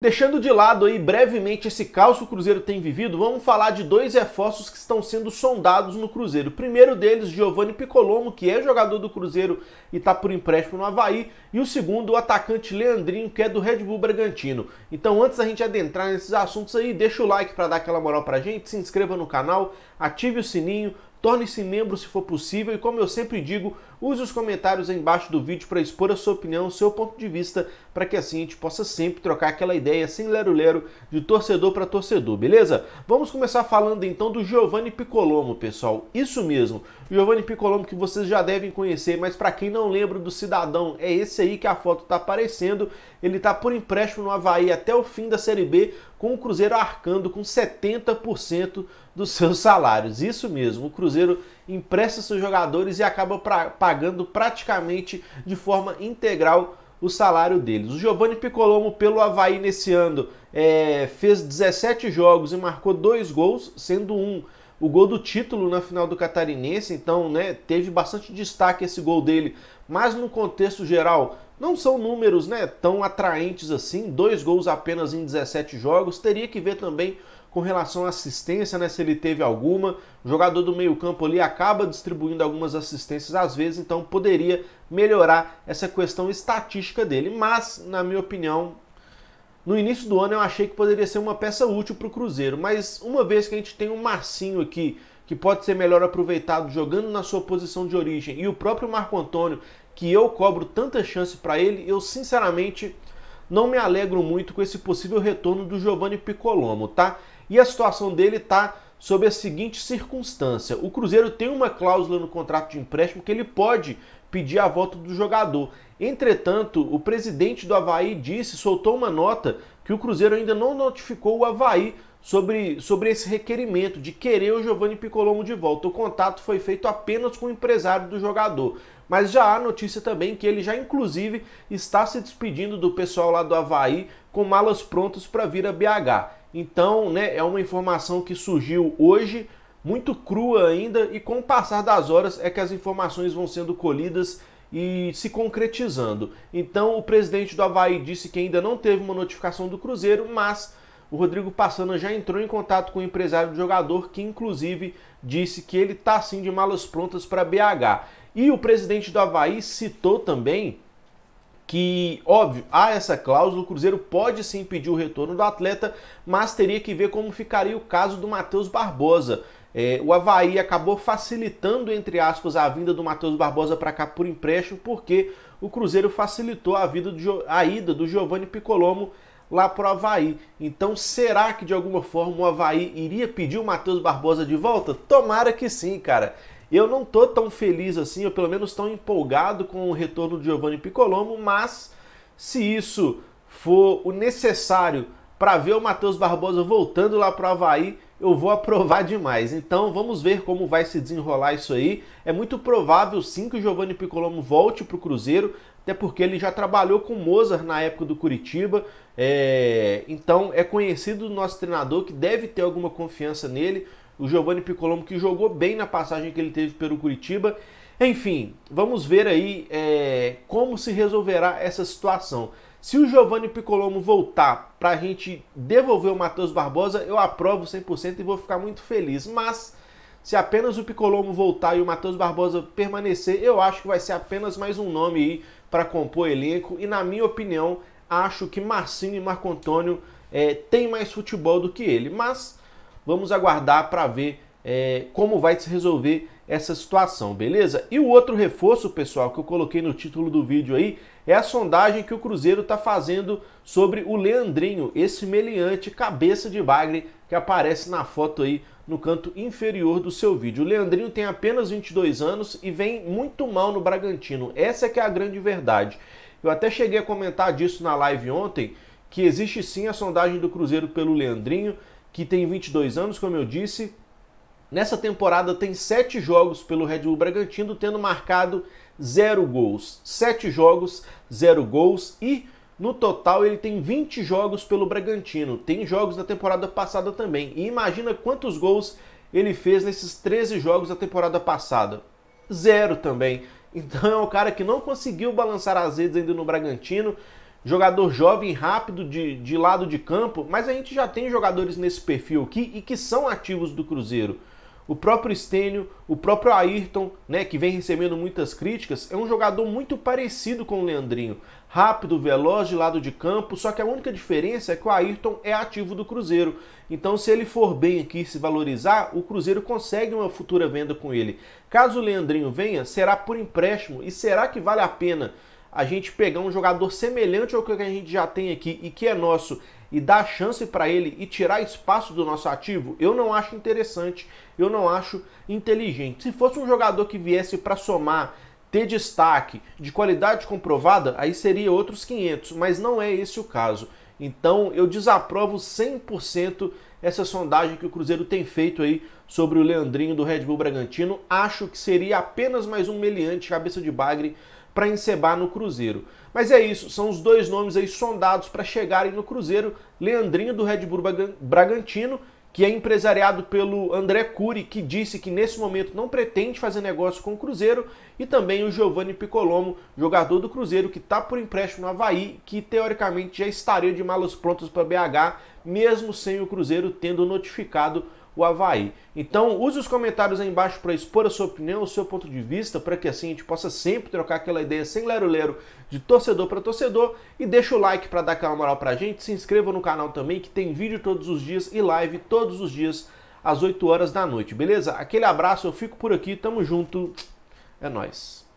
Deixando de lado aí brevemente esse caos que o Cruzeiro tem vivido, vamos falar de dois reforços que estão sendo sondados no Cruzeiro. O primeiro deles, Giovanni Picolomo, que é jogador do Cruzeiro e está por empréstimo no Havaí. E o segundo, o atacante Leandrinho, que é do Red Bull Bragantino. Então, antes da gente adentrar nesses assuntos aí, deixa o like para dar aquela moral a gente, se inscreva no canal, ative o sininho, torne-se membro se for possível e, como eu sempre digo, Use os comentários embaixo do vídeo para expor a sua opinião, o seu ponto de vista, para que assim a gente possa sempre trocar aquela ideia sem lero-lero de torcedor para torcedor, beleza? Vamos começar falando então do Giovanni Picolomo, pessoal. Isso mesmo, Giovanni Picolomo, que vocês já devem conhecer, mas para quem não lembra do cidadão, é esse aí que a foto está aparecendo. Ele está por empréstimo no Havaí até o fim da Série B, com o Cruzeiro arcando com 70% dos seus salários. Isso mesmo, o Cruzeiro empresta seus jogadores e acaba pra, pagando praticamente de forma integral o salário deles. O Giovanni Picolomo pelo Havaí nesse ano, é, fez 17 jogos e marcou dois gols, sendo um o gol do título na final do Catarinense, então né, teve bastante destaque esse gol dele, mas no contexto geral não são números né, tão atraentes assim, dois gols apenas em 17 jogos, teria que ver também com relação à assistência, né? Se ele teve alguma. O jogador do meio-campo ali acaba distribuindo algumas assistências às vezes, então poderia melhorar essa questão estatística dele. Mas, na minha opinião, no início do ano eu achei que poderia ser uma peça útil para o Cruzeiro, mas uma vez que a gente tem um Marcinho aqui, que pode ser melhor aproveitado jogando na sua posição de origem, e o próprio Marco Antônio, que eu cobro tanta chance para ele, eu sinceramente não me alegro muito com esse possível retorno do Giovanni Picolomo, tá? E a situação dele está sob a seguinte circunstância: o Cruzeiro tem uma cláusula no contrato de empréstimo que ele pode pedir a volta do jogador. Entretanto, o presidente do Havaí disse, soltou uma nota, que o Cruzeiro ainda não notificou o Havaí sobre, sobre esse requerimento de querer o Giovanni Picolomo de volta. O contato foi feito apenas com o empresário do jogador. Mas já há notícia também que ele já, inclusive, está se despedindo do pessoal lá do Havaí com malas prontas para vir a BH. Então, né, é uma informação que surgiu hoje, muito crua ainda, e com o passar das horas é que as informações vão sendo colhidas e se concretizando. Então, o presidente do Havaí disse que ainda não teve uma notificação do Cruzeiro, mas o Rodrigo Passana já entrou em contato com o empresário do jogador, que inclusive disse que ele está sim de malas prontas para BH. E o presidente do Havaí citou também que, óbvio, há essa cláusula, o Cruzeiro pode sim pedir o retorno do atleta, mas teria que ver como ficaria o caso do Matheus Barbosa. É, o Havaí acabou facilitando, entre aspas, a vinda do Matheus Barbosa para cá por empréstimo, porque o Cruzeiro facilitou a, vida do, a ida do Giovanni Picolomo lá para o Havaí. Então, será que de alguma forma o Havaí iria pedir o Matheus Barbosa de volta? Tomara que sim, cara. Eu não tô tão feliz assim, ou pelo menos tão empolgado com o retorno do Giovanni Picolomo, mas se isso for o necessário para ver o Matheus Barbosa voltando lá para o Havaí, eu vou aprovar demais. Então vamos ver como vai se desenrolar isso aí. É muito provável sim que o Giovanni Picolomo volte para o Cruzeiro, até porque ele já trabalhou com o Mozart na época do Curitiba. É... Então é conhecido do nosso treinador que deve ter alguma confiança nele o Giovanni Picolombo que jogou bem na passagem que ele teve pelo Curitiba. Enfim, vamos ver aí é, como se resolverá essa situação. Se o Giovanni Picolomo voltar para a gente devolver o Matheus Barbosa, eu aprovo 100% e vou ficar muito feliz. Mas se apenas o Picolomo voltar e o Matheus Barbosa permanecer, eu acho que vai ser apenas mais um nome aí para compor elenco. E na minha opinião, acho que Marcinho e Marco Antônio é, têm mais futebol do que ele. Mas Vamos aguardar para ver é, como vai se resolver essa situação, beleza? E o outro reforço, pessoal, que eu coloquei no título do vídeo aí, é a sondagem que o Cruzeiro está fazendo sobre o Leandrinho, esse meliante cabeça de bagre que aparece na foto aí no canto inferior do seu vídeo. O Leandrinho tem apenas 22 anos e vem muito mal no Bragantino. Essa é que é a grande verdade. Eu até cheguei a comentar disso na live ontem, que existe sim a sondagem do Cruzeiro pelo Leandrinho, que tem 22 anos, como eu disse. Nessa temporada tem 7 jogos pelo Red Bull Bragantino, tendo marcado 0 gols. 7 jogos, 0 gols e no total ele tem 20 jogos pelo Bragantino. Tem jogos da temporada passada também. E imagina quantos gols ele fez nesses 13 jogos da temporada passada. Zero também. Então é um cara que não conseguiu balançar as redes ainda no Bragantino jogador jovem, rápido de, de lado de campo, mas a gente já tem jogadores nesse perfil aqui e que são ativos do Cruzeiro. O próprio Stênio, o próprio Ayrton, né, que vem recebendo muitas críticas, é um jogador muito parecido com o Leandrinho. Rápido, veloz de lado de campo, só que a única diferença é que o Ayrton é ativo do Cruzeiro. Então, se ele for bem aqui se valorizar, o Cruzeiro consegue uma futura venda com ele. Caso o Leandrinho venha, será por empréstimo. E será que vale a pena a gente pegar um jogador semelhante ao que a gente já tem aqui e que é nosso e dar chance para ele e tirar espaço do nosso ativo, eu não acho interessante, eu não acho inteligente. Se fosse um jogador que viesse para somar, ter destaque, de qualidade comprovada, aí seria outros 500, mas não é esse o caso. Então eu desaprovo 100% essa sondagem que o Cruzeiro tem feito aí sobre o Leandrinho do Red Bull Bragantino. Acho que seria apenas mais um meliante cabeça de bagre para encebar no Cruzeiro. Mas é isso, são os dois nomes aí sondados para chegarem no Cruzeiro: Leandrinho do Red Bull Bragantino, que é empresariado pelo André Cury, que disse que nesse momento não pretende fazer negócio com o Cruzeiro, e também o Giovanni Picolomo, jogador do Cruzeiro, que está por empréstimo no Havaí, que teoricamente já estaria de malas prontas para BH, mesmo sem o Cruzeiro tendo notificado o Havaí. Então, use os comentários aí embaixo para expor a sua opinião, o seu ponto de vista, para que assim a gente possa sempre trocar aquela ideia sem lero-lero de torcedor para torcedor. E deixa o like para dar aquela moral para a gente. Se inscreva no canal também, que tem vídeo todos os dias e live todos os dias às 8 horas da noite, beleza? Aquele abraço, eu fico por aqui, tamo junto, é nóis.